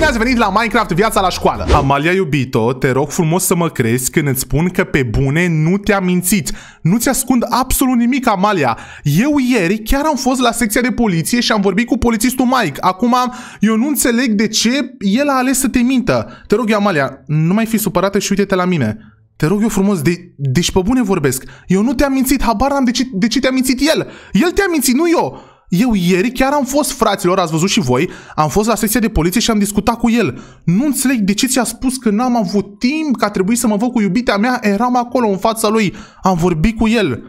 Bine ați venit la Minecraft Viața la școală! Amalia iubito, te rog frumos să mă crezi când îți spun că pe bune nu te-am mințit. Nu-ți ascund absolut nimic, Amalia. Eu ieri chiar am fost la secția de poliție și am vorbit cu polițistul Mike. Acum eu nu înțeleg de ce el a ales să te mintă. Te rog eu, Amalia, nu mai fi supărată și uite-te la mine. Te rog eu frumos, de, deci pe bune vorbesc. Eu nu te-am mințit, habar am de ce, de ce te-a mințit el. El te-a mințit, nu eu. Eu ieri chiar am fost, fraților, ați văzut și voi, am fost la secția de poliție și am discutat cu el. Nu înțeleg de ce ți-a spus că n-am avut timp, că a trebuit să mă văd cu iubita mea, eram acolo în fața lui, am vorbit cu el.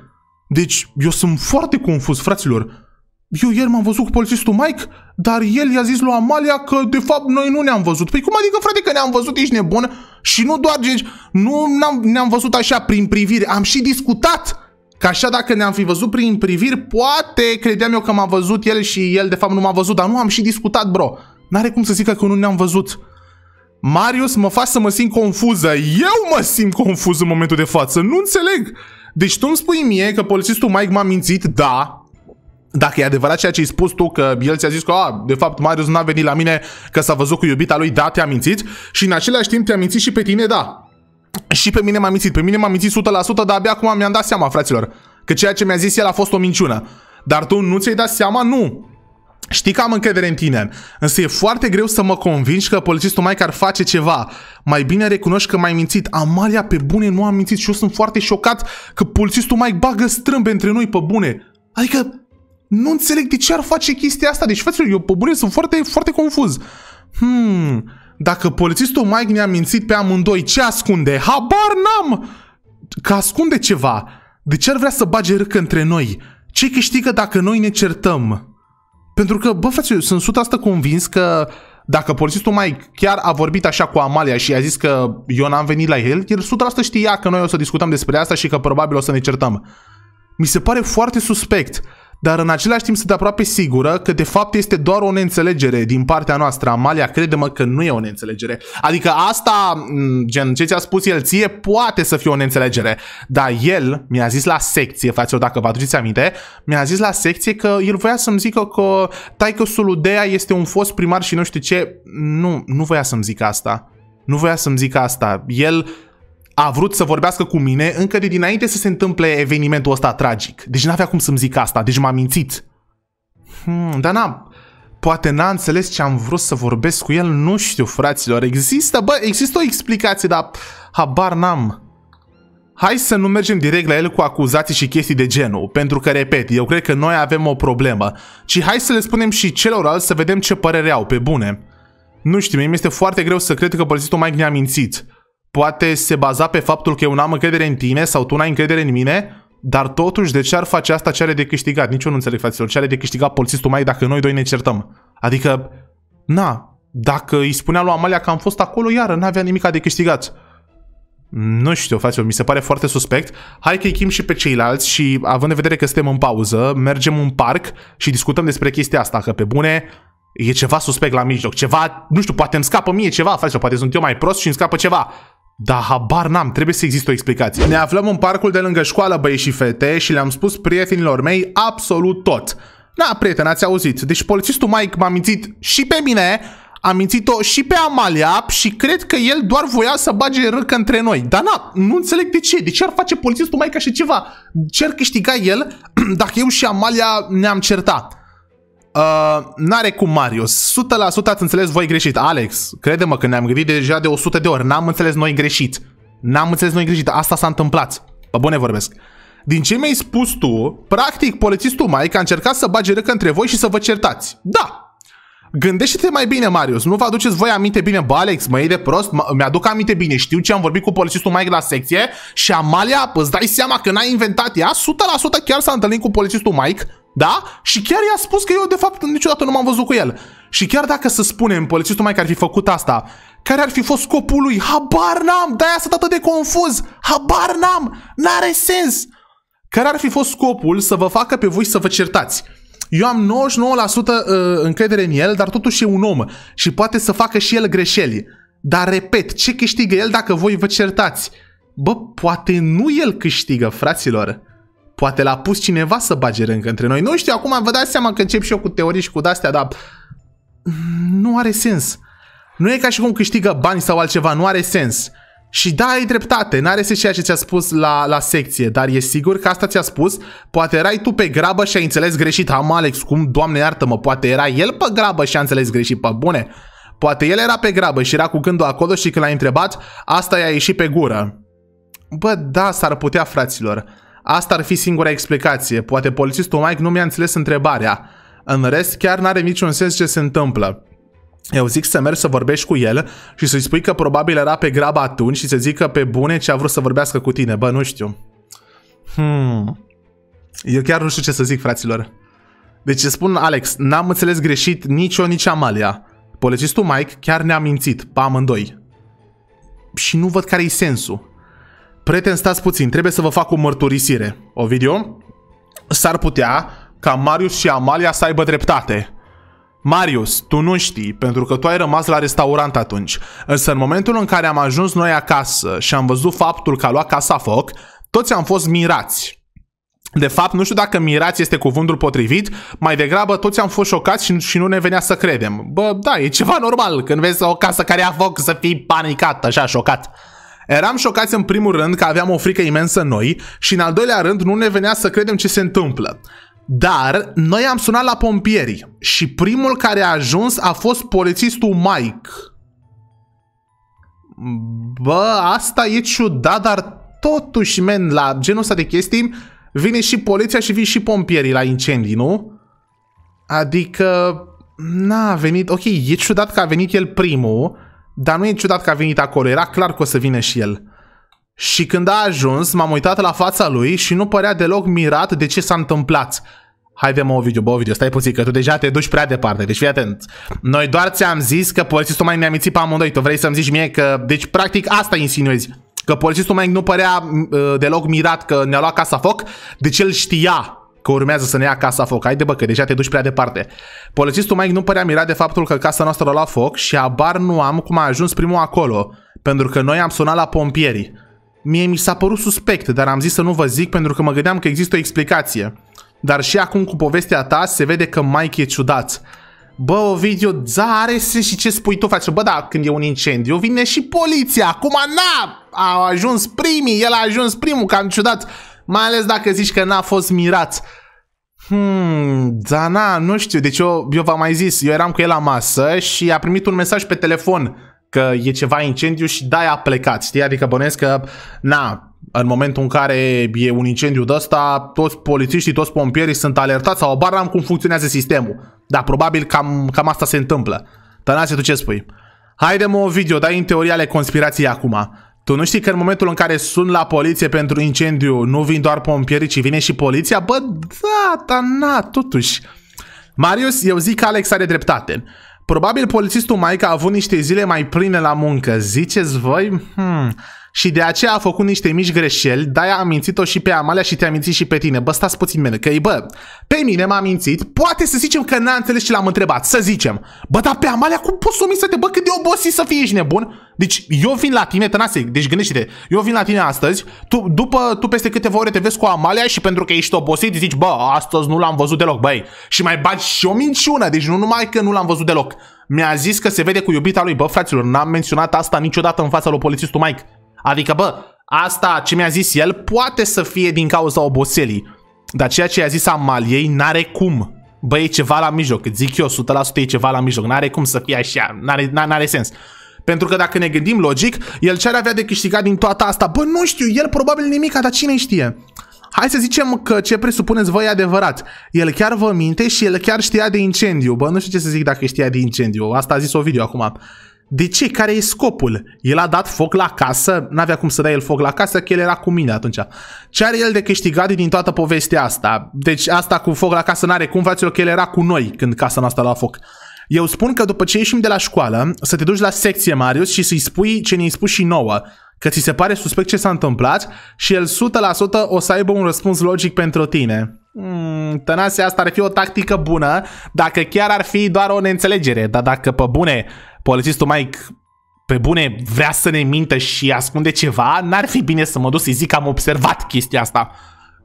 Deci, eu sunt foarte confuz, fraților. Eu ieri m-am văzut cu polițistul Mike, dar el i-a zis lui Amalia că de fapt noi nu ne-am văzut. Păi cum adică, frate, că ne-am văzut, ești nebun? Și nu doar, deci, nu ne-am văzut așa prin privire, am și discutat. Ca așa dacă ne-am fi văzut prin priviri, poate credeam eu că m-a văzut el și el de fapt nu m-a văzut, dar nu am și discutat, bro. N-are cum să zică că nu ne-am văzut. Marius, mă face să mă simt confuză. Eu mă simt confuz în momentul de față. Nu înțeleg. Deci tu îmi spui mie că polițistul Mike m-a mințit, da, dacă e adevărat ceea ce ai spus tu, că el ți-a zis că, a, de fapt, Marius n-a venit la mine că s-a văzut cu iubita lui, da, te-a mințit și în același timp te-a mințit și pe tine, da. Și pe mine m-am mințit. Pe mine m-am mințit 100%, dar abia acum mi-am dat seama, fraților, că ceea ce mi-a zis el a fost o minciună. Dar tu nu ți-ai dat seama? Nu. Știi că am încredere în tine, însă e foarte greu să mă convingi că polițistul mai ar face ceva. Mai bine recunoști că m-ai mințit. Amalia, pe bune, nu am mințit și eu sunt foarte șocat că polițistul mai bagă strâmbe între noi pe bune. Adică, nu înțeleg de ce ar face chestia asta. Deci, fraților, eu pe bune sunt foarte, foarte confuz. Hmm, dacă polițistul Mike ne-a mințit pe amândoi, ce ascunde? Habar n-am! Că ascunde ceva. De ce ar vrea să bage râcă între noi? Ce câștigă dacă noi ne certăm? Pentru că, bă, frate, sunt 100% convins că dacă polițistul Mike chiar a vorbit așa cu Amalia și a zis că eu n-am venit la el, el 100% știa că noi o să discutăm despre asta și că probabil o să ne certăm. Mi se pare foarte suspect dar în același timp sunt aproape sigură că de fapt este doar o neînțelegere din partea noastră. Amalia, crede-mă că nu e o neînțelegere. Adică asta, mm, gen ce ți-a spus el ție, poate să fie o neînțelegere. Dar el mi-a zis la secție, față dacă vă aduceți aminte, mi-a zis la secție că el voia să-mi zică că taică Suludea este un fost primar și nu știu ce. Nu, nu voia să-mi zic asta. Nu voia să-mi zic asta. El a vrut să vorbească cu mine încă de dinainte să se întâmple evenimentul ăsta tragic. Deci n-avea cum să-mi zic asta, deci m-a mințit. Hmm, dar n-am... Poate n-a înțeles ce am vrut să vorbesc cu el, nu știu, fraților. Există, bă, există o explicație, dar habar n-am. Hai să nu mergem direct la el cu acuzații și chestii de genul, pentru că, repet, eu cred că noi avem o problemă. Ci hai să le spunem și celorlalți să vedem ce părere au, pe bune. Nu știu, mie mi este foarte greu să cred că părțitul Mike ne-a mințit poate se baza pe faptul că eu n-am încredere în tine sau tu n-ai încredere în mine, dar totuși de ce ar face asta ce are de câștigat? Nici eu nu înțeleg, fraților, ce are de câștigat polițistul mai dacă noi doi ne certăm. Adică, na, dacă îi spunea lui Amalia că am fost acolo, iară, n-avea nimica de câștigat. Nu știu, fraților, mi se pare foarte suspect. Hai că chim și pe ceilalți și, având în vedere că suntem în pauză, mergem în parc și discutăm despre chestia asta, că pe bune e ceva suspect la mijloc, ceva, nu știu, poate îmi scapă mie ceva, fraților, poate sunt eu mai prost și îmi scapă ceva. Da, habar n-am, trebuie să există o explicație. Ne aflăm în parcul de lângă școală, băie și fete, și le-am spus prietenilor mei absolut tot. Na, prieten, ați auzit. Deci polițistul Mike m-a mințit și pe mine, a mințit-o și pe Amalia și cred că el doar voia să bage râcă între noi. Dar na, nu înțeleg de ce. De ce ar face polițistul Mike așa ceva? Ce ar câștiga el dacă eu și Amalia ne-am certat? Uh, n-are cum Marius. 100% ați înțeles voi greșit. Alex, crede-mă că ne-am gândit deja de 100 de ori. N-am înțeles noi greșit. N-am înțeles noi greșit. Asta s-a întâmplat. Pe bune vorbesc. Din ce mi-ai spus tu, practic polițistul Mike a încercat să bage răcă între voi și să vă certați. Da, Gândește-te mai bine, Marius. Nu vă aduceți voi aminte bine, bă, Alex, mă iei de prost? Mi-aduc aminte bine. Știu ce am vorbit cu polițistul Mike la secție și Amalia, îți dai seama că n-ai inventat ea? 100% chiar s-a întâlnit cu polițistul Mike da? Și chiar i-a spus că eu, de fapt, niciodată nu m-am văzut cu el. Și chiar dacă să spunem, polițistul mai că ar fi făcut asta, care ar fi fost scopul lui? Habar n-am! De-aia sunt atât de confuz! Habar n-am! N-are sens! Care ar fi fost scopul să vă facă pe voi să vă certați? Eu am 99% uh, încredere în el, dar totuși e un om și poate să facă și el greșeli. Dar repet, ce câștigă el dacă voi vă certați? Bă, poate nu el câștigă, fraților. Poate l-a pus cineva să bage râncă între noi. Nu știu, acum vă dați seama că încep și eu cu teorii și cu astea, dar mm, nu are sens. Nu e ca și cum câștigă bani sau altceva, nu are sens. Și da, ai dreptate, n-are sens ceea ce ți-a spus la, la secție, dar e sigur că asta ți-a spus? Poate erai tu pe grabă și ai înțeles greșit, am Alex, cum, doamne iartă-mă, poate era el pe grabă și a înțeles greșit, pe bune. Poate el era pe grabă și era cu gândul acolo și când l-ai întrebat, asta i-a ieșit pe gură. Bă, da, s-ar putea, fraților. Asta ar fi singura explicație. Poate polițistul Mike nu mi-a înțeles întrebarea. În rest, chiar n-are niciun sens ce se întâmplă. Eu zic să mergi să vorbești cu el și să-i spui că probabil era pe grabă atunci și să zică pe bune ce a vrut să vorbească cu tine. Bă, nu știu. Hmm. Eu chiar nu știu ce să zic, fraților. Deci spun, Alex, n-am înțeles greșit nici eu, nici Amalia. Polițistul Mike chiar ne-a mințit, pe amândoi. Și nu văd care-i sensul. Prieten, stați puțin, trebuie să vă fac o mărturisire. O video? S-ar putea ca Marius și Amalia să aibă dreptate. Marius, tu nu știi, pentru că tu ai rămas la restaurant atunci. Însă în momentul în care am ajuns noi acasă și am văzut faptul că a luat casa foc, toți am fost mirați. De fapt, nu știu dacă mirați este cuvântul potrivit, mai degrabă toți am fost șocați și, și nu ne venea să credem. Bă, da, e ceva normal când vezi o casă care a foc să fii panicat, așa, șocat. Eram șocați în primul rând că aveam o frică imensă noi și în al doilea rând nu ne venea să credem ce se întâmplă. Dar noi am sunat la pompieri și primul care a ajuns a fost polițistul Mike. Bă, asta e ciudat, dar totuși, men, la genul ăsta de chestii vine și poliția și vin și pompierii la incendii, nu? Adică, n-a venit, ok, e ciudat că a venit el primul, dar nu e ciudat că a venit acolo, era clar că o să vină și el. Și când a ajuns, m-am uitat la fața lui și nu părea deloc mirat de ce s-a întâmplat. Haide mă, Ovidiu, bă, Ovidiu, stai puțin, că tu deja te duci prea departe, deci fii atent. Noi doar ți-am zis că polițistul mai ne-a mințit pe amândoi, tu vrei să-mi zici mie că... Deci, practic, asta insinuezi. Că polițistul mai nu părea uh, deloc mirat că ne-a luat casa foc, deci el știa că urmează să ne ia casa foc. de bă, că deja te duci prea departe. Polițistul Mike nu părea mirat de faptul că casa noastră a luat foc și abar nu am cum a ajuns primul acolo, pentru că noi am sunat la pompieri. Mie mi s-a părut suspect, dar am zis să nu vă zic pentru că mă gândeam că există o explicație. Dar și acum cu povestea ta se vede că Mike e ciudat. Bă, o da, are sens și ce spui tu face. Bă, da, când e un incendiu, vine și poliția. Acum, na, a ajuns primii, el a ajuns primul, cam ciudat. Mai ales dacă zici că n-a fost mirat, Hmm, da, na, nu știu. Deci eu, eu v-am mai zis, eu eram cu el la masă și a primit un mesaj pe telefon că e ceva incendiu și da, a plecat, știi? Adică bănuiesc că, na, în momentul în care e un incendiu de ăsta, toți polițiștii, toți pompierii sunt alertați sau bar cum funcționează sistemul. Da, probabil cam, cam asta se întâmplă. Tănase, tu ce spui? Haide mă, video, dai în teoria ale conspirației acum. Tu nu știi că în momentul în care sun la poliție pentru incendiu, nu vin doar pompieri, ci vine și poliția? Bă, da, dar na, totuși. Marius, eu zic că Alex are dreptate. Probabil polițistul Maica a avut niște zile mai pline la muncă. Ziceți voi? Hmm și de aceea a făcut niște mici greșeli, de-aia mințit-o și pe Amalia și te-a mințit și pe tine. Bă, stați puțin mele, că bă, pe mine m-a mințit, poate să zicem că n-a înțeles ce l-am întrebat, să zicem. Bă, dar pe Amalia cum poți să să te, bă, cât de obosit să fii, ești nebun? Deci eu vin la tine, tănase, deci gândește-te, eu vin la tine astăzi, tu, după, tu peste câteva ore te vezi cu Amalia și pentru că ești obosit zici, bă, astăzi nu l-am văzut deloc, băi, și mai bagi și o minciună, deci nu numai că nu l-am văzut deloc, mi-a zis că se vede cu iubita lui. Bă, fraților, n-am menționat asta niciodată în fața lui polițistul Mike. Adică, bă, asta ce mi-a zis el poate să fie din cauza oboselii, dar ceea ce i-a zis Amaliei n-are cum. Bă, e ceva la mijloc, zic eu, 100% e ceva la mijloc, n-are cum să fie așa, n-are, n-are sens. Pentru că dacă ne gândim logic, el ce ar avea de câștigat din toată asta? Bă, nu știu, el probabil nimic, dar cine știe? Hai să zicem că ce presupuneți voi e adevărat. El chiar vă minte și el chiar știa de incendiu. Bă, nu știu ce să zic dacă știa de incendiu. Asta a zis o video acum. De ce? Care e scopul? El a dat foc la casă? N-avea cum să dea el foc la casă, că el era cu mine atunci. Ce are el de câștigat din toată povestea asta? Deci asta cu foc la casă n-are cum, fraților, că el era cu noi când casa noastră la foc. Eu spun că după ce ieșim de la școală, să te duci la secție, Marius, și să-i spui ce ne-ai spus și nouă că ți se pare suspect ce s-a întâmplat și el 100% o să aibă un răspuns logic pentru tine. Hmm, tănase, asta ar fi o tactică bună dacă chiar ar fi doar o neînțelegere, dar dacă pe bune polițistul Mike pe bune vrea să ne mintă și ascunde ceva, n-ar fi bine să mă duc să-i zic că am observat chestia asta.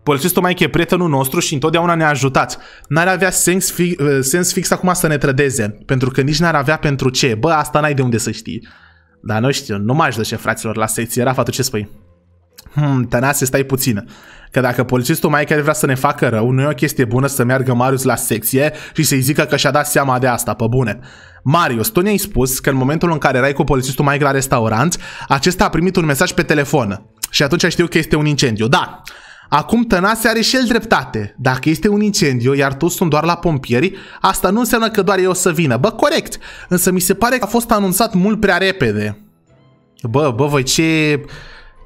Polițistul Mike e prietenul nostru și întotdeauna ne-a ajutat. N-ar avea sens, fi, uh, sens fix acum să ne trădeze, pentru că nici n-ar avea pentru ce. Bă, asta n-ai de unde să știi. Dar nu știu, nu m-aș duce, fraților, la secție. Rafa, tu ce spui? hmm, Tănase, stai puțină. Că dacă polițistul mai care vrea să ne facă rău, nu e o chestie bună să meargă Marius la secție și să-i zică că și-a dat seama de asta, pe bune. Marius, tu ne-ai spus că în momentul în care erai cu polițistul mai la restaurant, acesta a primit un mesaj pe telefon. Și atunci știu că este un incendiu. Da, Acum Tănase are și el dreptate. Dacă este un incendiu, iar tu sunt doar la pompieri, asta nu înseamnă că doar eu o să vină. Bă, corect, însă mi se pare că a fost anunțat mult prea repede. Bă, bă, voi ce...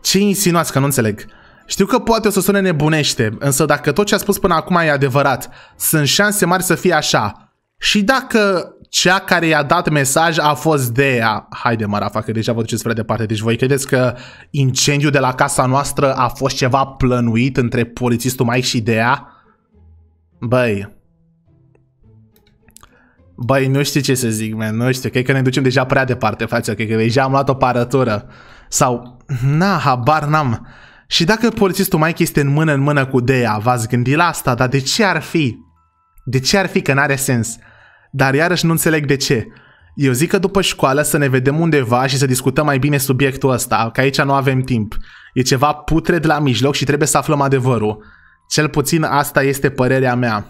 Ce insinuați că nu înțeleg? Știu că poate o să sune nebunește, însă dacă tot ce a spus până acum e adevărat, sunt șanse mari să fie așa. Și dacă cea care i-a dat mesaj a fost de ea. Haide, Marafa, că deja vă duceți prea departe. Deci voi credeți că incendiul de la casa noastră a fost ceva plănuit între polițistul mai și de ea? Băi... Băi, nu știu ce să zic, man, nu știu. Cred că ne ducem deja prea departe, față. Cred că deja am luat o parătură. Sau, na, habar n-am. Și dacă polițistul Mike este în mână în mână cu Dea, v-ați gândit la asta, dar de ce ar fi? De ce ar fi că n-are sens? Dar iarăși nu înțeleg de ce. Eu zic că după școală să ne vedem undeva și să discutăm mai bine subiectul ăsta, că aici nu avem timp. E ceva putred la mijloc și trebuie să aflăm adevărul. Cel puțin asta este părerea mea.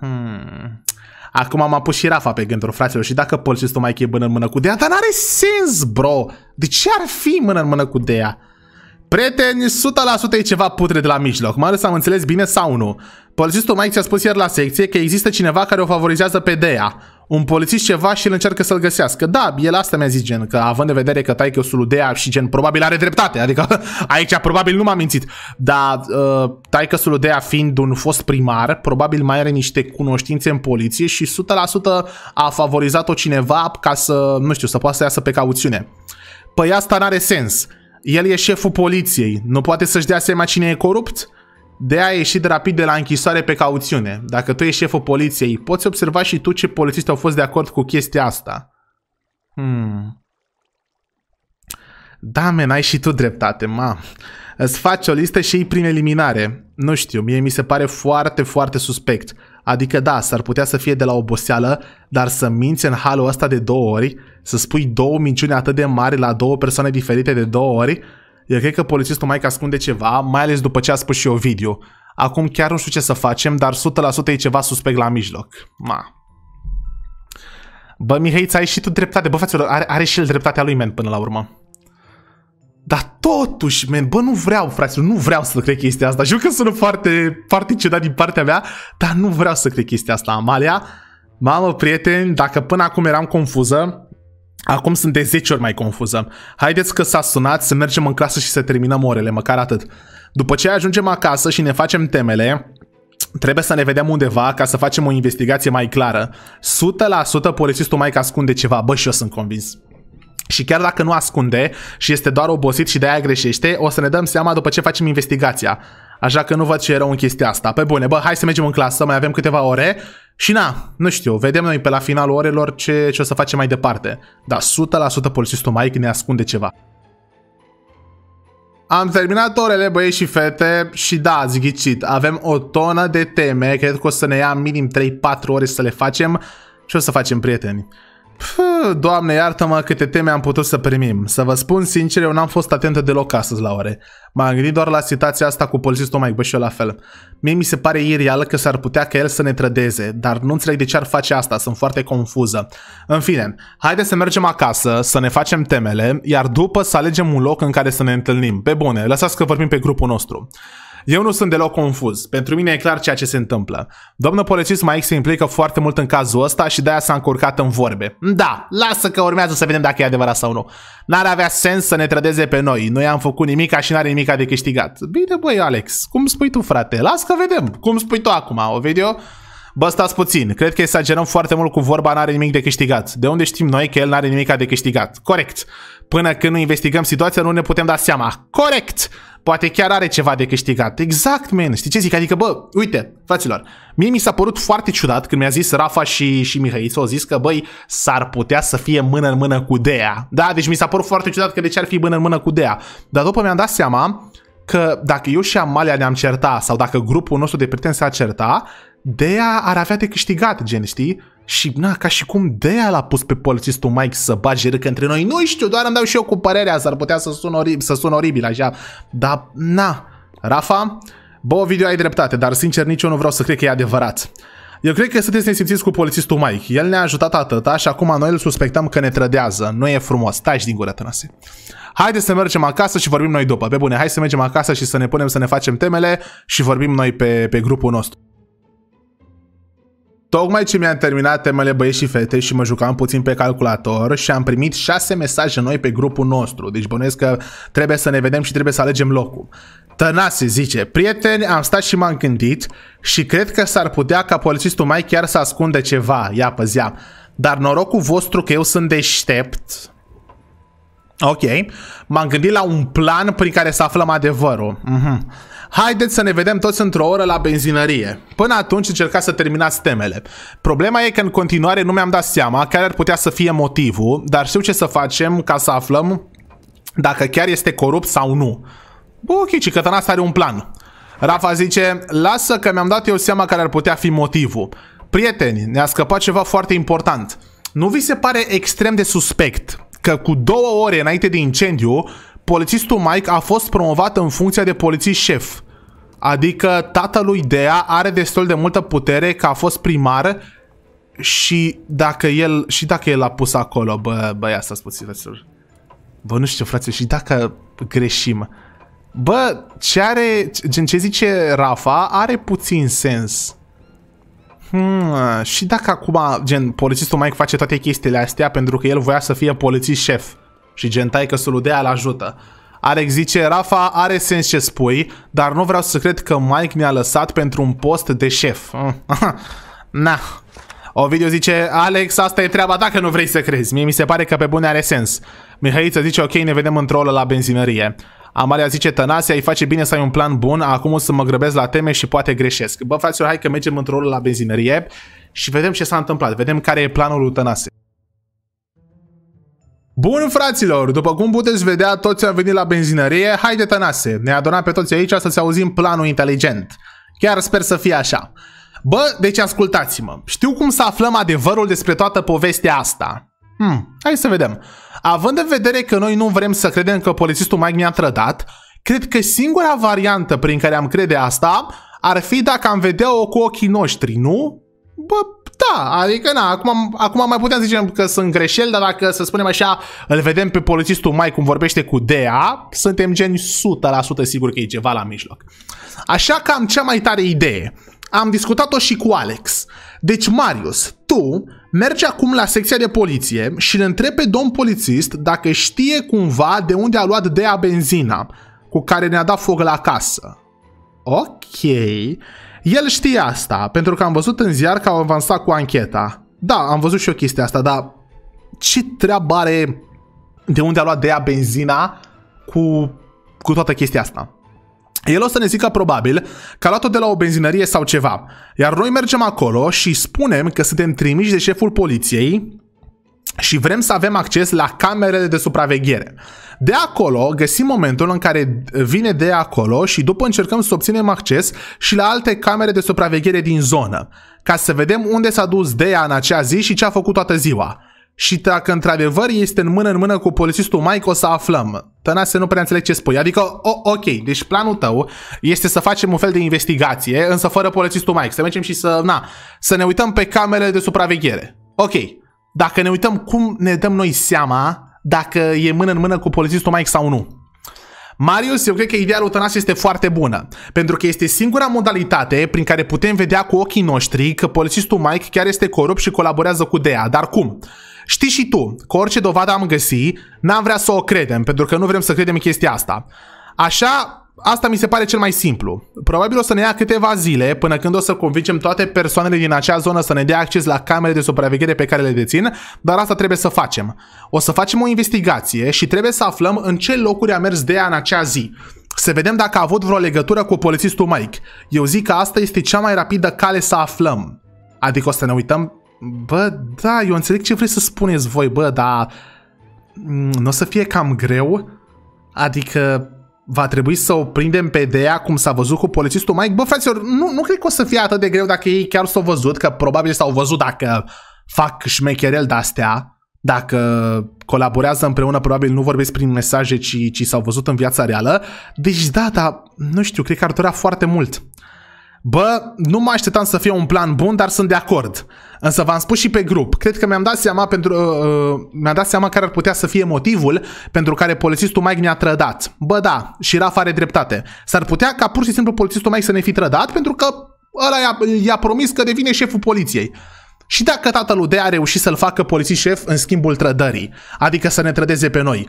Hmm. Acum m-am pus și Rafa pe gânduri, fraților, și dacă Paul și Stomaiche e mână în mână cu Dea, dar n-are sens, bro! De ce ar fi mână în mână cu Dea? Prieteni, 100% e ceva putre de la mijloc, mai ales am înțeles bine sau nu. Polițistul Mike ți-a spus ieri la secție că există cineva care o favorizează pe Dea un polițist ceva și el încearcă să-l găsească. Da, el asta mi-a zis gen, că având de vedere că taică Suludea și gen probabil are dreptate, adică aici probabil nu m-am mințit, dar uh, taică Suludea fiind un fost primar, probabil mai are niște cunoștințe în poliție și 100% a favorizat-o cineva ca să, nu știu, să poată să iasă pe cauțiune. Păi asta n-are sens. El e șeful poliției, nu poate să-și dea seama cine e corupt? Uh, de a ieși de rapid de la închisoare pe cauțiune. Dacă tu ești șeful poliției, poți observa și tu ce polițiști au fost de acord cu chestia asta. Hmm. Da, men, ai și tu dreptate, ma. Îți faci o listă și îi prin eliminare. Nu știu, mie mi se pare foarte, foarte suspect. Adică da, s-ar putea să fie de la oboseală, dar să minți în halul ăsta de două ori, să spui două minciuni atât de mari la două persoane diferite de două ori, eu cred că polițistul mai ascunde ceva, mai ales după ce a spus și video, Acum chiar nu știu ce să facem, dar 100% e ceva suspect la mijloc. Ma. Bă, Mihai, ai și tu dreptate. Bă, fraților, are, are și el dreptatea lui, men, până la urmă. Dar totuși, men, bă, nu vreau, fraților, nu vreau să cred chestia asta. Știu că sună foarte, foarte ciudat din partea mea, dar nu vreau să cred chestia asta, Amalia. Mamă, prieteni, dacă până acum eram confuză, Acum sunt de 10 ori mai confuză. Haideți că s-a sunat să mergem în clasă și să terminăm orele, măcar atât. După ce ajungem acasă și ne facem temele, trebuie să ne vedem undeva ca să facem o investigație mai clară. 100% polițistul mai ascunde ceva, bă, și eu sunt convins. Și chiar dacă nu ascunde și este doar obosit și de-aia greșește, o să ne dăm seama după ce facem investigația. Așa că nu văd ce e rău în chestia asta. Pe bune, bă, hai să mergem în clasă, mai avem câteva ore și na, nu știu, vedem noi pe la finalul orelor ce, ce o să facem mai departe. Dar 100% polițistul Mike ne ascunde ceva. Am terminat orele, băieți și fete, și da, ați ghicit, avem o tonă de teme, cred că o să ne ia minim 3-4 ore să le facem și o să facem prieteni. Pă, doamne, iartă-mă câte teme am putut să primim. Să vă spun sincer, eu n-am fost atentă deloc astăzi la ore. M-am gândit doar la situația asta cu polițistul mai eu la fel. Mie mi se pare irială că s-ar putea ca el să ne trădeze, dar nu înțeleg de ce ar face asta, sunt foarte confuză. În fine, haide să mergem acasă, să ne facem temele, iar după să alegem un loc în care să ne întâlnim. Pe bune, lăsați că vorbim pe grupul nostru. Eu nu sunt deloc confuz. Pentru mine e clar ceea ce se întâmplă. Domnul polițist Mike se implică foarte mult în cazul ăsta și de-aia s-a încurcat în vorbe. Da, lasă că urmează să vedem dacă e adevărat sau nu. N-ar avea sens să ne trădeze pe noi. Noi am făcut nimica și n-are nimica de câștigat. Bine băi, Alex, cum spui tu, frate? Lasă că vedem. Cum spui tu acum, o video? Bă, stați puțin. Cred că exagerăm foarte mult cu vorba n-are nimic de câștigat. De unde știm noi că el n-are nimic de câștigat? Corect. Până când nu investigăm situația, nu ne putem da seama. Corect! poate chiar are ceva de câștigat. Exact, men, știi ce zic? Adică, bă, uite, fraților, mie mi s-a părut foarte ciudat când mi-a zis Rafa și, și Mihăiță, au zis că, băi, s-ar putea să fie mână în mână cu Dea. Da, deci mi s-a părut foarte ciudat că de ce ar fi mână în mână cu Dea. Dar după mi-am dat seama că dacă eu și Amalia ne-am certa sau dacă grupul nostru de prieteni s-a certa, Dea ar avea de câștigat, gen, știi? Și na, ca și cum de l-a pus pe polițistul Mike să bage râcă între noi. Nu știu, doar îmi dau și eu cu părerea, s-ar putea să sună orib- să sun oribil așa. Dar na, Rafa, bă, video ai dreptate, dar sincer nici eu nu vreau să cred că e adevărat. Eu cred că sunteți nesimțiți cu polițistul Mike. El ne-a ajutat atât, și acum noi îl suspectăm că ne trădează. Nu e frumos. Taci din gură, Tănase. Haideți să mergem acasă și vorbim noi după. Pe bune, hai să mergem acasă și să ne punem să ne facem temele și vorbim noi pe, pe grupul nostru. Tocmai ce mi-am terminat temele băieți și fete și mă jucam puțin pe calculator și am primit șase mesaje noi pe grupul nostru. Deci bănuiesc că trebuie să ne vedem și trebuie să alegem locul. Tănase zice, prieteni, am stat și m-am gândit și cred că s-ar putea ca polițistul mai chiar să ascunde ceva, ia păzea. Dar norocul vostru că eu sunt deștept. Ok, m-am gândit la un plan prin care să aflăm adevărul. Mhm. Uh -huh. Haideți să ne vedem toți într-o oră la benzinărie. Până atunci încerca să terminați temele. Problema e că în continuare nu mi-am dat seama care ar putea să fie motivul, dar știu ce să facem ca să aflăm dacă chiar este corupt sau nu. Bă, ok, ci asta are un plan. Rafa zice, lasă că mi-am dat eu seama care ar putea fi motivul. Prieteni, ne-a scăpat ceva foarte important. Nu vi se pare extrem de suspect că cu două ore înainte de incendiu, polițistul Mike a fost promovat în funcția de polițist șef. Adică tatălui Dea are destul de multă putere că a fost primar și dacă el, și dacă el a pus acolo, bă, bă, ia să puțin, Bă, nu știu, frate, și dacă greșim. Bă, ce are, gen ce zice Rafa, are puțin sens. Hmm, și dacă acum, gen, polițistul Mike face toate chestiile astea pentru că el voia să fie polițist șef. Și gentai că Suludea îl ajută. Alex zice, Rafa, are sens ce spui, dar nu vreau să cred că Mike mi-a lăsat pentru un post de șef. Na. Ovidiu zice, Alex, asta e treaba ta că nu vrei să crezi. Mie mi se pare că pe bune are sens. Mihăiță zice, ok, ne vedem într-o la benzinărie. Amalia zice, Tănase, ai face bine să ai un plan bun, acum o să mă grăbesc la teme și poate greșesc. Bă, fraților, hai că mergem într-o la benzinărie și vedem ce s-a întâmplat, vedem care e planul lui Tănase. Bun, fraților, după cum puteți vedea, toți am venit la benzinărie. Haide, tănase, ne adunăm pe toți aici să-ți auzim planul inteligent. Chiar sper să fie așa. Bă, deci ascultați-mă. Știu cum să aflăm adevărul despre toată povestea asta. Hmm, hai să vedem. Având în vedere că noi nu vrem să credem că polițistul Mike mi a trădat, cred că singura variantă prin care am crede asta ar fi dacă am vedea-o cu ochii noștri, nu? Bă, da, adică na, acum, acum mai putem zice că sunt greșeli, dar dacă să spunem așa, îl vedem pe polițistul mai cum vorbește cu DEA, suntem geni 100% sigur că e ceva la mijloc. Așa că am cea mai tare idee. Am discutat-o și cu Alex. Deci, Marius, tu mergi acum la secția de poliție și îl întrebi pe domn polițist dacă știe cumva de unde a luat DEA benzina cu care ne-a dat foc la casă. Ok. El știe asta, pentru că am văzut în ziar că au avansat cu ancheta. Da, am văzut și o chestie asta, dar ce treabă are de unde a luat de ea benzina cu, cu toată chestia asta? El o să ne zică probabil că a luat-o de la o benzinărie sau ceva. Iar noi mergem acolo și spunem că suntem trimiși de șeful poliției și vrem să avem acces la camerele de supraveghere. De acolo găsim momentul în care vine de acolo și după încercăm să obținem acces și la alte camere de supraveghere din zonă, ca să vedem unde s-a dus Dea în acea zi și ce a făcut toată ziua. Și dacă într-adevăr este în mână în mână cu polițistul Mike, o să aflăm. Tănase, nu prea înțeleg ce spui. Adică, o, ok, deci planul tău este să facem un fel de investigație, însă fără polițistul Mike. Să mergem și să, na, să ne uităm pe camerele de supraveghere. Ok, dacă ne uităm cum ne dăm noi seama dacă e mână în mână cu polițistul Mike sau nu. Marius, eu cred că ideea lui Tănaș este foarte bună, pentru că este singura modalitate prin care putem vedea cu ochii noștri că polițistul Mike chiar este corupt și colaborează cu DEA. Dar cum? Știi și tu că orice dovadă am găsit, n-am vrea să o credem, pentru că nu vrem să credem în chestia asta. Așa, Asta mi se pare cel mai simplu. Probabil o să ne ia câteva zile până când o să convingem toate persoanele din acea zonă să ne dea acces la camere de supraveghere pe care le dețin, dar asta trebuie să facem. O să facem o investigație și trebuie să aflăm în ce locuri a mers Dea în acea zi. Să vedem dacă a avut vreo legătură cu polițistul Mike. Eu zic că asta este cea mai rapidă cale să aflăm. Adică o să ne uităm... Bă, da, eu înțeleg ce vreți să spuneți voi, bă, dar... Mm, nu o să fie cam greu? Adică va trebui să o prindem pe ideea cum s-a văzut cu polițistul Mike. Bă, fraților, nu, nu cred că o să fie atât de greu dacă ei chiar s-au văzut, că probabil s-au văzut dacă fac șmecherel de-astea, dacă colaborează împreună, probabil nu vorbesc prin mesaje, ci, ci s-au văzut în viața reală. Deci da, dar nu știu, cred că ar dura foarte mult. Bă, nu mă așteptam să fie un plan bun, dar sunt de acord. Însă v-am spus și pe grup. Cred că mi-am dat seama pentru uh, uh mi-am dat seama care ar putea să fie motivul pentru care polițistul Mike ne-a trădat. Bă da, și Rafa are dreptate. S-ar putea ca pur și simplu polițistul Mike să ne fi trădat pentru că ăla i-a, i-a promis că devine șeful poliției. Și dacă tatăl de a reușit să-l facă polițist șef în schimbul trădării, adică să ne trădeze pe noi.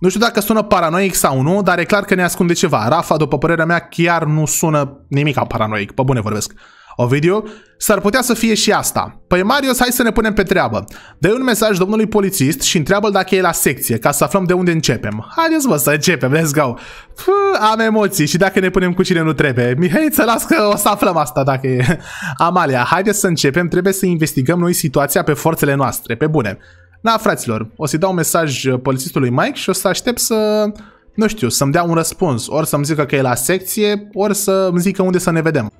Nu știu dacă sună paranoic sau nu, dar e clar că ne ascunde ceva. Rafa, după părerea mea, chiar nu sună nimic paranoic. Pe bune vorbesc. Ovidiu, s-ar putea să fie și asta. Păi Marius, hai să ne punem pe treabă. Dă un mesaj domnului polițist și întreabă dacă e la secție, ca să aflăm de unde începem. Haideți vă să începem, let's go. Puh, am emoții și dacă ne punem cu cine nu trebuie. Mihai, să las că o să aflăm asta dacă e. Amalia, haideți să începem, trebuie să investigăm noi situația pe forțele noastre, pe bune. Na, fraților, o să-i dau un mesaj uh, polițistului Mike și o să aștept să nu știu, să-mi dea un răspuns, ori să-mi zică că e la secție, ori să-mi zică unde să ne vedem.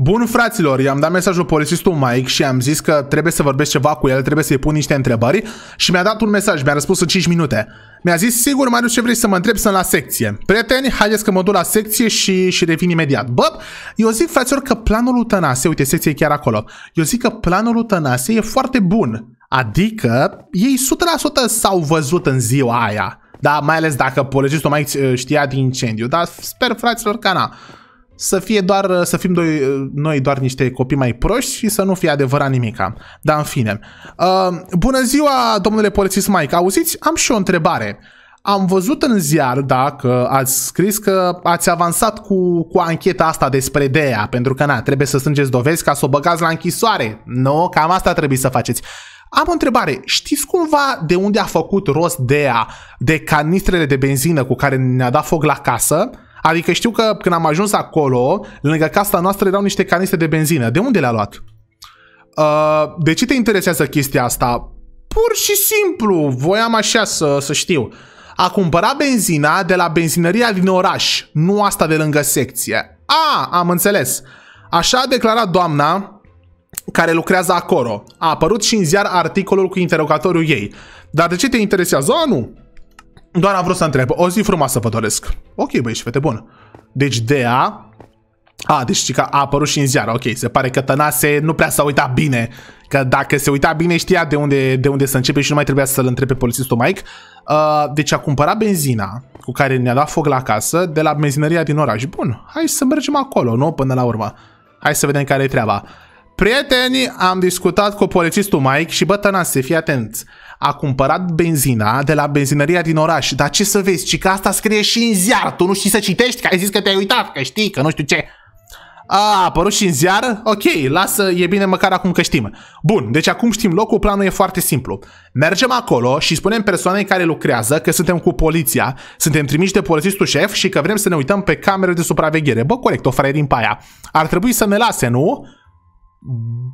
Bun, fraților, i-am dat mesajul polițistul Mike și am zis că trebuie să vorbesc ceva cu el, trebuie să-i pun niște întrebări și mi-a dat un mesaj, mi-a răspuns în 5 minute. Mi-a zis, sigur, Marius, ce vrei să mă întreb, sunt la secție. Prieteni, haideți că mă duc la secție și, și revin imediat. Bă, eu zic, fraților, că planul lui Tănase, uite, secție e chiar acolo, eu zic că planul lui Tănase e foarte bun. Adică, ei 100% s-au văzut în ziua aia. Da, mai ales dacă polițistul Mike uh, știa din incendiu. Dar sper, fraților, că na să fie doar, uh, să fim doi, uh, noi doar niște copii mai proști și să nu fie adevărat nimica. Dar în fine. Uh, bună ziua, domnule polițist Mike. Auziți? Am și o întrebare. Am văzut în ziar, dacă ați scris că ați avansat cu, cu ancheta asta despre DEA, pentru că na, trebuie să strângeți dovezi ca să o băgați la închisoare. Nu, no, cam asta trebuie să faceți. Am o întrebare. Știți cumva de unde a făcut rost DEA de canistrele de benzină cu care ne-a dat foc la casă? Adică știu că când am ajuns acolo, lângă casa noastră erau niște caniste de benzină. De unde le-a luat? Uh, de ce te interesează chestia asta? Pur și simplu, voiam așa să, să știu. A cumpărat benzina de la benzinăria din oraș, nu asta de lângă secție. A, am înțeles. Așa a declarat doamna care lucrează acolo. A apărut și în ziar articolul cu interogatoriul ei. Dar de ce te interesează? A, nu. Doar am vrut să întreb. O zi frumoasă vă doresc. Ok, băi și fete, bun. Deci Dea... A, deci că a apărut și în ziară. Ok, se pare că Tănase nu prea s-a uitat bine. Că dacă se uita bine știa de unde, de unde să începe și nu mai trebuia să-l întrebe polițistul Mike. Uh, deci a cumpărat benzina cu care ne-a dat foc la casă de la benzinăria din oraș. Bun, hai să mergem acolo, nu? Până la urmă. Hai să vedem care e treaba. Prieteni, am discutat cu polițistul Mike și bă, Tănase, fii atent. A cumpărat benzina de la benzinăria din oraș. Dar ce să vezi, ci că asta scrie și în ziar. Tu nu știi să citești, că ai zis că te-ai uitat, că știi, că nu știu ce. A, a apărut și în ziar? Ok, lasă, e bine măcar acum că știm. Bun, deci acum știm locul, planul e foarte simplu. Mergem acolo și spunem persoanei care lucrează că suntem cu poliția, suntem trimiși de polițistul șef și că vrem să ne uităm pe camere de supraveghere. Bă, corect, o fraie din paia. Ar trebui să ne lase, nu?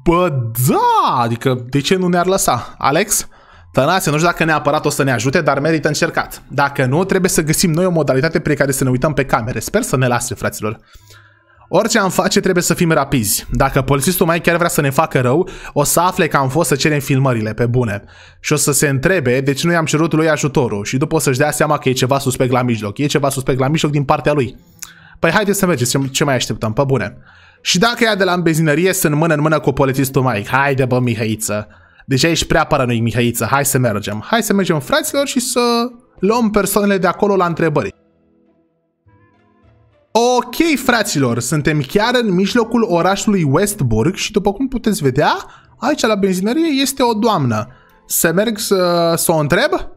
Bă, da! Adică, de ce nu ne-ar lăsa? Alex? Tănase, nu știu dacă neapărat o să ne ajute, dar merită încercat. Dacă nu, trebuie să găsim noi o modalitate prin care să ne uităm pe camere. Sper să ne lase, fraților. Orice am face, trebuie să fim rapizi. Dacă polițistul mai chiar vrea să ne facă rău, o să afle că am fost să cerem filmările, pe bune. Și o să se întrebe de ce nu i-am cerut lui ajutorul și după o să-și dea seama că e ceva suspect la mijloc. E ceva suspect la mijloc din partea lui. Păi haideți să mergeți, ce mai așteptăm, pe bune. Și dacă ea de la înbezinărie sunt mână în mână cu polițistul Mike, haide bă Mihăiță, deja ești prea paranoic Mihăiță, hai să mergem. Hai să mergem fraților și să luăm persoanele de acolo la întrebări. Ok, fraților, suntem chiar în mijlocul orașului Westburg și după cum puteți vedea, aici la benzinărie este o doamnă. Să merg să, să o întreb?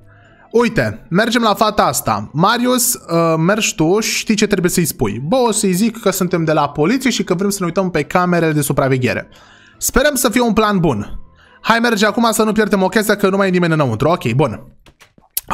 Uite, mergem la fata asta. Marius, uh, mergi tu și știi ce trebuie să-i spui. Bă, o să-i zic că suntem de la poliție și că vrem să ne uităm pe camerele de supraveghere. Sperăm să fie un plan bun. Hai, merge acum să nu pierdem ocazia că nu mai e nimeni înăuntru. Ok, bun.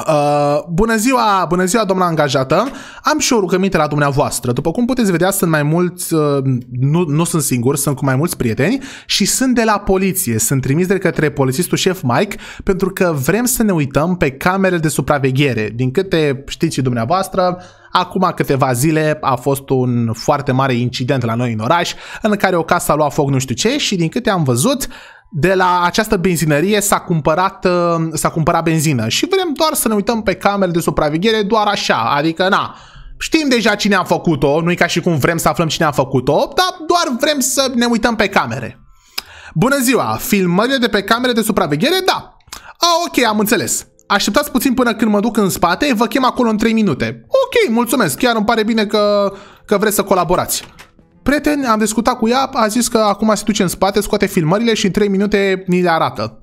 Uh, bună ziua, bună ziua, doamna angajată. Am și o rugăminte la dumneavoastră. După cum puteți vedea, sunt mai mulți, uh, nu, nu sunt singur, sunt cu mai mulți prieteni și sunt de la poliție. Sunt trimis de către polițistul șef Mike pentru că vrem să ne uităm pe camerele de supraveghere. Din câte știți și dumneavoastră, Acum câteva zile a fost un foarte mare incident la noi în oraș, în care o casă a luat foc nu știu ce și din câte am văzut, de la această benzinărie s-a cumpărat, uh, s-a cumpărat benzină și vrem doar să ne uităm pe camere de supraveghere doar așa, adică na, știm deja cine a făcut-o, nu e ca și cum vrem să aflăm cine a făcut-o, dar doar vrem să ne uităm pe camere. Bună ziua, filmările de pe camere de supraveghere? Da. A, ok, am înțeles. Așteptați puțin până când mă duc în spate, vă chem acolo în 3 minute. Ok, mulțumesc, chiar îmi pare bine că, că vreți să colaborați prieten, am discutat cu ea, a zis că acum se duce în spate, scoate filmările și în 3 minute ni le arată.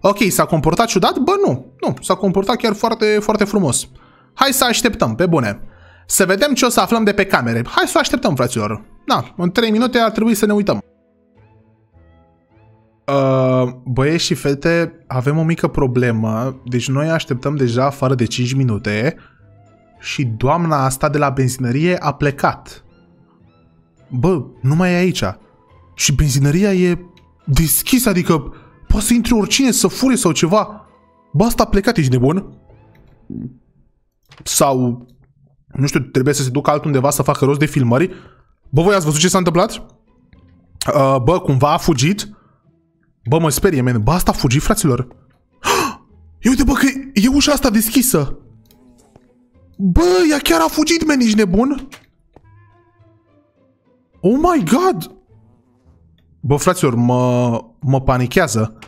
Ok, s-a comportat ciudat? Bă, nu. Nu, s-a comportat chiar foarte, foarte frumos. Hai să așteptăm, pe bune. Să vedem ce o să aflăm de pe camere. Hai să așteptăm, fraților. Na, în 3 minute ar trebui să ne uităm. Uh, băieți și fete, avem o mică problemă. Deci noi așteptăm deja afară de 5 minute și doamna asta de la benzinărie a plecat bă, nu mai e aici. Și benzinăria e deschisă, adică poate să intre oricine să fure sau ceva. Bă, asta a plecat, ești nebun? Sau, nu știu, trebuie să se ducă altundeva să facă rost de filmări? Bă, voi ați văzut ce s-a întâmplat? Uh, bă, cumva a fugit? Bă, mă sperie, men. Bă, asta a fugit, fraților. Ia uite, bă, că e ușa asta deschisă. Bă, ea chiar a fugit, meni, ești nebun? Oh my god! Bă, fraților, mă, mă panichează.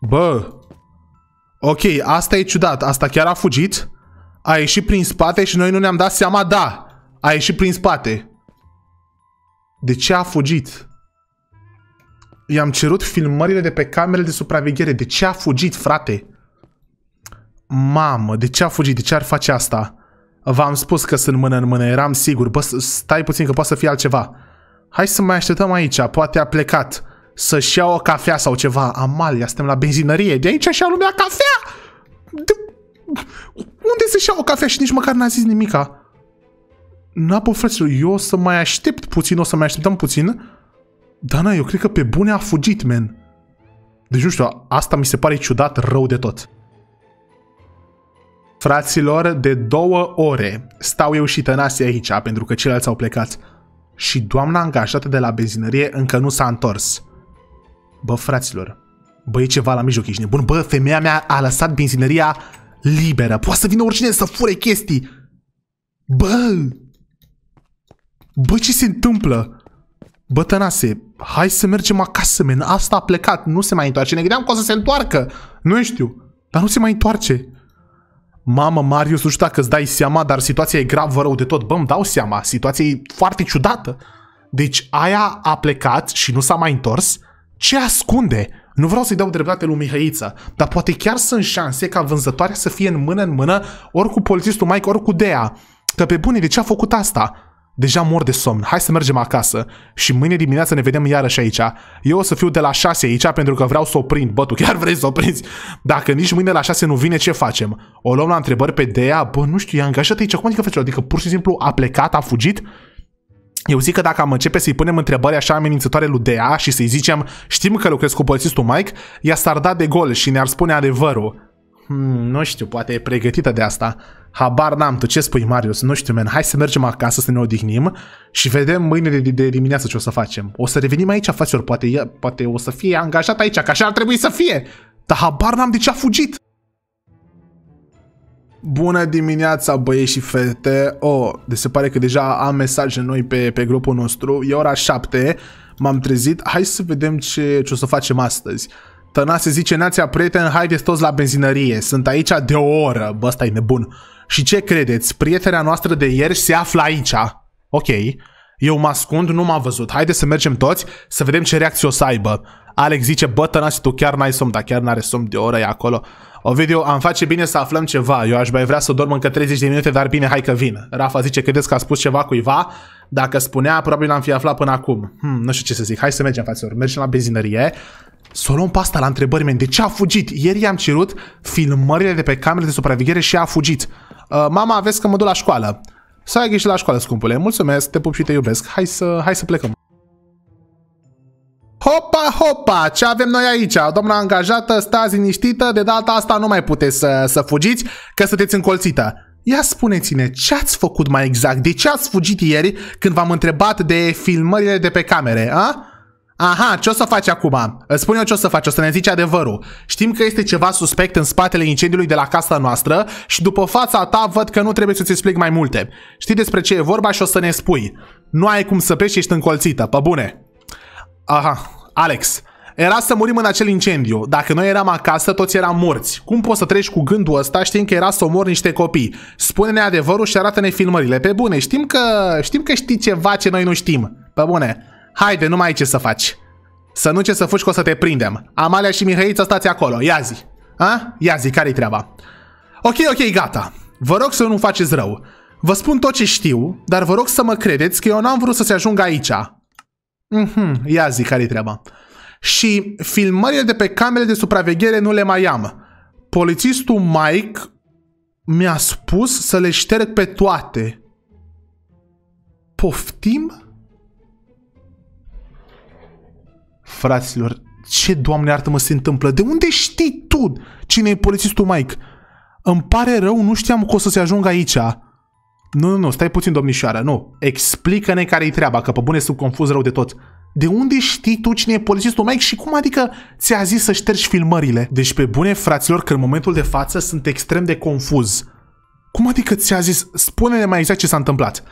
Bă. Ok, asta e ciudat. Asta chiar a fugit. A ieșit prin spate și noi nu ne-am dat seama. Da, a ieșit prin spate. De ce a fugit? I-am cerut filmările de pe camerele de supraveghere. De ce a fugit, frate? Mamă, de ce a fugit? De ce ar face asta? V-am spus că sunt mână în mână, eram sigur. Bă, stai puțin că poate să fie altceva. Hai să mai așteptăm aici, poate a plecat. Să-și iau o cafea sau ceva. Amalia, suntem la benzinărie, de aici și-a lumea cafea! De... Unde să-și iau o cafea și nici măcar n-a zis nimica? N-a frăților, eu o să mai aștept puțin, o să mai așteptăm puțin. Dana, eu cred că pe bune a fugit, men. Deci nu știu, asta mi se pare ciudat rău de tot. Fraților, de două ore stau eu și Tănase aici, pentru că ceilalți au plecat. Și doamna angajată de la benzinărie încă nu s-a întors. Bă, fraților, bă, e ceva la mijloc, ești nebun. Bă, femeia mea a lăsat benzinăria liberă. Poate să vină oricine să fure chestii. Bă! Bă, ce se întâmplă? Bă, Tănase, hai să mergem acasă, men. Asta a plecat, nu se mai întoarce. Ne gândeam că o să se întoarcă. Nu știu, dar nu se mai întoarce. Mamă, Marius, nu știu dacă îți dai seama, dar situația e gravă rău de tot. Bă, îmi dau seama, situația e foarte ciudată. Deci aia a plecat și nu s-a mai întors? Ce ascunde? Nu vreau să-i dau dreptate lui Mihăiță, dar poate chiar sunt șanse ca vânzătoarea să fie în mână în mână ori cu polițistul Mike, ori cu Dea. Că pe bune, de ce a făcut asta? Deja mor de somn, hai să mergem acasă și mâine dimineață ne vedem iarăși aici. Eu o să fiu de la 6 aici pentru că vreau să o prind. Bă, tu chiar vrei să o prinzi? Dacă nici mâine la 6 nu vine, ce facem? O luăm la întrebări pe Dea? Bă, nu știu, e angajat aici, cum adică face? Adică pur și simplu a plecat, a fugit? Eu zic că dacă am începe să-i punem întrebări așa amenințătoare lui Dea și să-i zicem știm că lucrez cu polițistul Mike, ea s-ar da de gol și ne-ar spune adevărul. Hmm, nu știu, poate e pregătită de asta. Habar n-am, tu ce spui, Marius? Nu știu, men, hai să mergem acasă să ne odihnim și vedem mâine de, de dimineață ce o să facem. O să revenim aici, fațior. poate, poate o să fie angajat aici, ca așa ar trebui să fie. Dar habar n-am de ce a fugit. Bună dimineața, băieți și fete! Oh, de se pare că deja am mesaje noi pe, pe grupul nostru. E ora 7, m-am trezit. Hai să vedem ce, ce o să facem astăzi. Tănase zice, nația prieten, haideți toți la benzinărie, sunt aici de o oră, bă, ăsta e nebun. Și ce credeți? Prietena noastră de ieri se află aici. Ok, eu mă ascund, nu m-a văzut. Haideți să mergem toți să vedem ce reacție o să aibă. Alex zice, bă, tănase, tu chiar n-ai somn, dar chiar n-are somn de o oră, e acolo. Ovidiu, am face bine să aflăm ceva. Eu aș mai vrea să dorm încă 30 de minute, dar bine, hai că vin. Rafa zice, credeți că a spus ceva cuiva? Dacă spunea, probabil l-am fi aflat până acum. Hmm, nu știu ce să zic, hai să mergem, fraților. Mergem la benzinărie, să o luăm pe asta la întrebări, men. De ce a fugit? Ieri i-am cerut filmările de pe camerele de supraveghere și a fugit. Uh, mama, vezi că mă duc la școală. Să ai ghișit la școală, scumpule. Mulțumesc, te pup și te iubesc. Hai să, hai să plecăm. Hopa, hopa, ce avem noi aici? Doamna angajată, stați liniștită, de data asta nu mai puteți să, să fugiți, că sunteți încolțită. Ia spuneți-ne, ce ați făcut mai exact? De ce ați fugit ieri când v-am întrebat de filmările de pe camere, a? Aha, ce o să faci acum? spune eu ce o să faci, o să ne zici adevărul. Știm că este ceva suspect în spatele incendiului de la casa noastră și după fața ta văd că nu trebuie să-ți explic mai multe. Știi despre ce e vorba și o să ne spui. Nu ai cum să pleci, ești încolțită, pe bune. Aha, Alex, era să murim în acel incendiu. Dacă noi eram acasă, toți eram morți. Cum poți să treci cu gândul ăsta știind că era să omori niște copii? Spune-ne adevărul și arată-ne filmările. Pe bune, știm că, știm că știi ceva ce noi nu știm. Pe bune. Haide, nu mai ai ce să faci. Să nu ce să fugi că o să te prindem. Amalia și Mihăița stați acolo, ia zi. A? Ia zi, care-i treaba? Ok, ok, gata. Vă rog să nu faceți rău. Vă spun tot ce știu, dar vă rog să mă credeți că eu n-am vrut să se ajungă aici. Mhm, ia zi, care-i treaba? Și filmările de pe camere de supraveghere nu le mai am. Polițistul Mike mi-a spus să le șterg pe toate. Poftim? Fraților, ce, Doamne iartă-mă, se întâmplă? De unde știi tu cine e polițistul Mike? Îmi pare rău, nu știam că o să se ajungă aici. Nu, nu, nu, stai puțin, domnișoară, nu. Explică-ne care-i treaba, că pe bune sunt confuz rău de tot. De unde știi tu cine e polițistul Mike și cum adică ți-a zis să ștergi filmările? Deci pe bune, fraților, că în momentul de față sunt extrem de confuz. Cum adică ți-a zis? Spune-ne mai exact ce s-a întâmplat.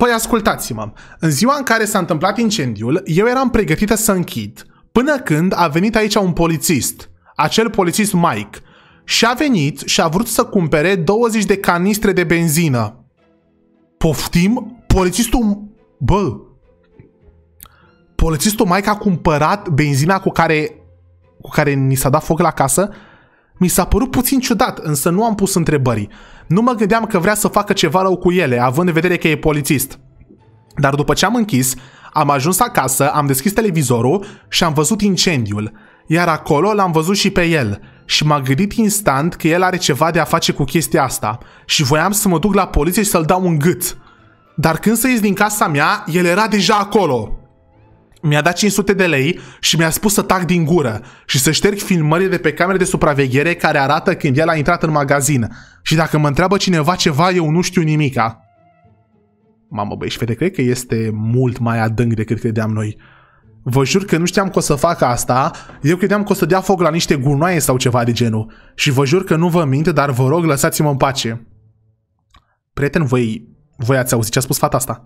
Păi ascultați-mă, în ziua în care s-a întâmplat incendiul, eu eram pregătită să închid, până când a venit aici un polițist, acel polițist Mike, și a venit și a vrut să cumpere 20 de canistre de benzină. Poftim? Polițistul... Bă! Polițistul Mike a cumpărat benzina cu care, cu care ni s-a dat foc la casă mi s-a părut puțin ciudat, însă nu am pus întrebări. Nu mă gândeam că vrea să facă ceva rău cu ele, având în vedere că e polițist. Dar după ce am închis, am ajuns acasă, am deschis televizorul și am văzut incendiul. Iar acolo l-am văzut și pe el. Și m a gândit instant că el are ceva de a face cu chestia asta. Și voiam să mă duc la poliție și să-l dau un gât. Dar când să ies din casa mea, el era deja acolo mi-a dat 500 de lei și mi-a spus să tac din gură și să șterg filmările de pe camere de supraveghere care arată când el a intrat în magazin. Și dacă mă întreabă cineva ceva, eu nu știu nimica. Mamă băi, și fete, cred că este mult mai adânc decât credeam noi. Vă jur că nu știam că o să fac asta, eu credeam că o să dea foc la niște gunoaie sau ceva de genul. Și vă jur că nu vă minte, dar vă rog, lăsați-mă în pace. Prieten, voi, voi ați auzit ce a spus fata asta?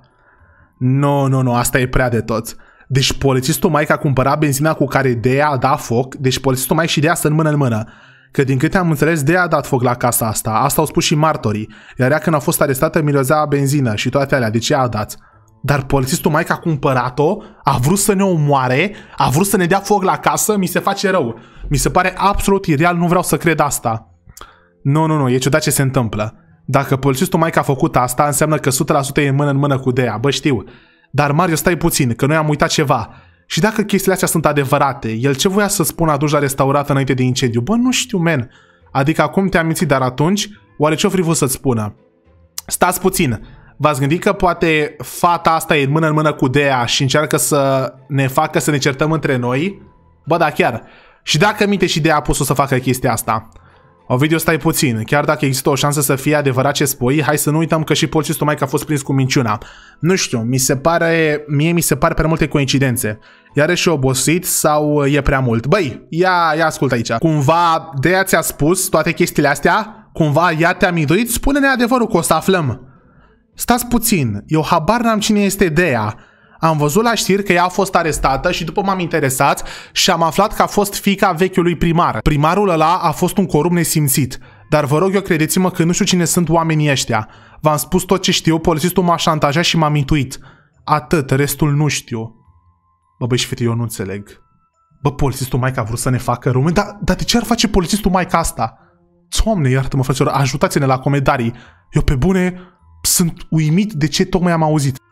Nu, no, nu, no, nu, no, asta e prea de tot. Deci polițistul mai a cumpărat benzina cu care Dea a dat foc, deci polițistul mai și Dea sunt mână în mână. Că din câte am înțeles, Dea a dat foc la casa asta. Asta au spus și martorii. Iar ea când a fost arestată, mirozea benzină și toate alea, deci ce a dat. Dar polițistul mai a cumpărat-o, a vrut să ne omoare, a vrut să ne dea foc la casă, mi se face rău. Mi se pare absolut ireal, nu vreau să cred asta. Nu, nu, nu, e ciudat ce se întâmplă. Dacă polițistul mai a făcut asta, înseamnă că 100% e mână în mână cu Dea, bă știu. Dar Mario, stai puțin, că noi am uitat ceva. Și dacă chestiile astea sunt adevărate, el ce voia să spună atunci la restaurată înainte de incendiu? Bă, nu știu, men. Adică acum te-am mințit, dar atunci, oare ce-o fi vrut să-ți spună? Stați puțin. V-ați gândit că poate fata asta e mână în mână cu Dea și încearcă să ne facă să ne certăm între noi? Bă, da, chiar. Și dacă minte și Dea a pus să facă chestia asta. Ovidiu, stai puțin. Chiar dacă există o șansă să fie adevărat ce spui, hai să nu uităm că și polițistul mai a fost prins cu minciuna. Nu știu, mi se pare, mie mi se par prea multe coincidențe. Iar și obosit sau e prea mult? Băi, ia, ia ascult aici. Cumva de ea ți-a spus toate chestiile astea? Cumva ea te-a Spune-ne adevărul că o să aflăm. Stați puțin, eu habar n-am cine este Dea. Am văzut la știri că ea a fost arestată și după m-am interesat și am aflat că a fost fica vechiului primar. Primarul ăla a fost un corup nesimțit. Dar vă rog eu credeți-mă că nu știu cine sunt oamenii ăștia. V-am spus tot ce știu, polițistul m-a șantajat și m-am intuit. Atât, restul nu știu. Bă, băi, fete, eu nu înțeleg. Bă, polițistul Maica a vrut să ne facă rume. Dar, dar de ce ar face polițistul Maica asta? Doamne, iartă-mă, frăților, ajutați-ne la comentarii. Eu pe bune sunt uimit de ce tocmai am auzit.